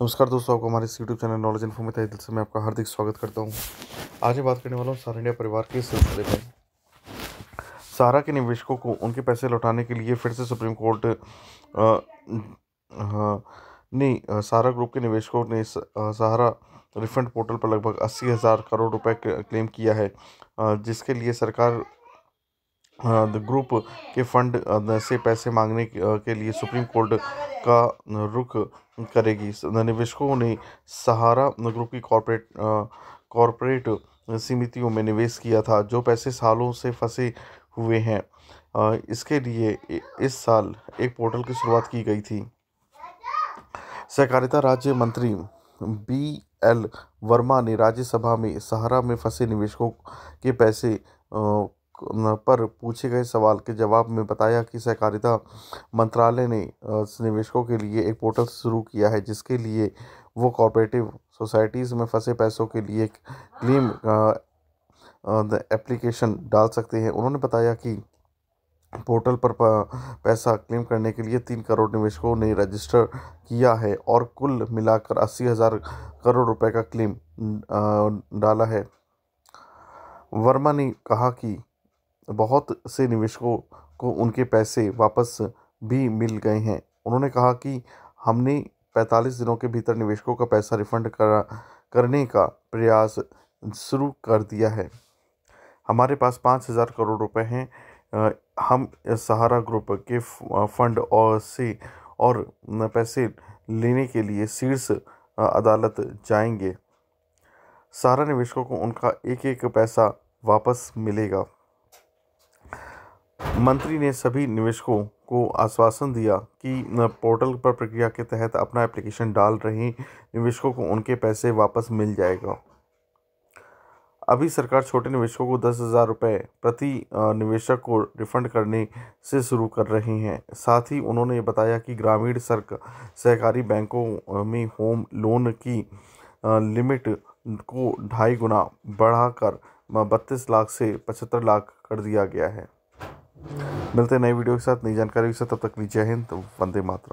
नमस्कार दोस्तों आपको हमारे यूट्यूब चैनल नॉलेज इन्फो में दिल से मैं आपका हार्दिक स्वागत करता हूं आज मैं बात करने वाला हूं सारा इंडिया परिवार के सिलसिले में सारा के निवेशकों को उनके पैसे लौटाने के लिए फिर से सुप्रीम कोर्ट ने सारा ग्रुप के निवेशकों ने सहारा रिफंड पोर्टल पर लगभग अस्सी हज़ार करोड़ रुपए क्लेम किया है जिसके लिए सरकार द ग्रुप के फंड से पैसे मांगने के लिए सुप्रीम कोर्ट का रुख करेगी निवेशकों ने सहारा ग्रुप की कॉरपोरेट कॉरपोरेट समितियों में निवेश किया था जो पैसे सालों से फंसे हुए हैं इसके लिए इस साल एक पोर्टल की शुरुआत की गई थी सहकारिता राज्य मंत्री बी एल वर्मा ने राज्यसभा में सहारा में फंसे निवेशकों के पैसे पर पूछे गए सवाल के जवाब में बताया कि सहकारिता मंत्रालय ने निवेशकों के लिए एक पोर्टल शुरू किया है जिसके लिए वो कॉपरेटिव सोसाइटीज़ में फंसे पैसों के लिए क्लेम एप्लीकेशन डाल सकते हैं उन्होंने बताया कि पोर्टल पर पैसा क्लेम करने के लिए तीन करोड़ निवेशकों ने रजिस्टर किया है और कुल मिलाकर अस्सी हज़ार करोड़ रुपए का क्लेम डाला है वर्मा ने कहा कि बहुत से निवेशकों को उनके पैसे वापस भी मिल गए हैं उन्होंने कहा कि हमने 45 दिनों के भीतर निवेशकों का पैसा रिफंड करा करने का प्रयास शुरू कर दिया है हमारे पास पाँच हज़ार करोड़ रुपए हैं हम सहारा ग्रुप के फंड और से और पैसे लेने के लिए शीर्ष अदालत जाएंगे सारा निवेशकों को उनका एक एक पैसा वापस मिलेगा मंत्री ने सभी निवेशकों को आश्वासन दिया कि पोर्टल पर प्रक्रिया के तहत अपना एप्लीकेशन डाल रहे निवेशकों को उनके पैसे वापस मिल जाएगा अभी सरकार छोटे निवेशकों को दस हज़ार रुपये प्रति निवेशक को रिफंड करने से शुरू कर रहे हैं साथ ही उन्होंने बताया कि ग्रामीण सरक सहकारी बैंकों में होम लोन की लिमिट को ढाई गुना बढ़ाकर बत्तीस लाख से पचहत्तर लाख कर दिया गया है मिलते हैं नई वीडियो के साथ नई जानकारी के साथ तब तक लीजिए हिंद तो वंदे मातरम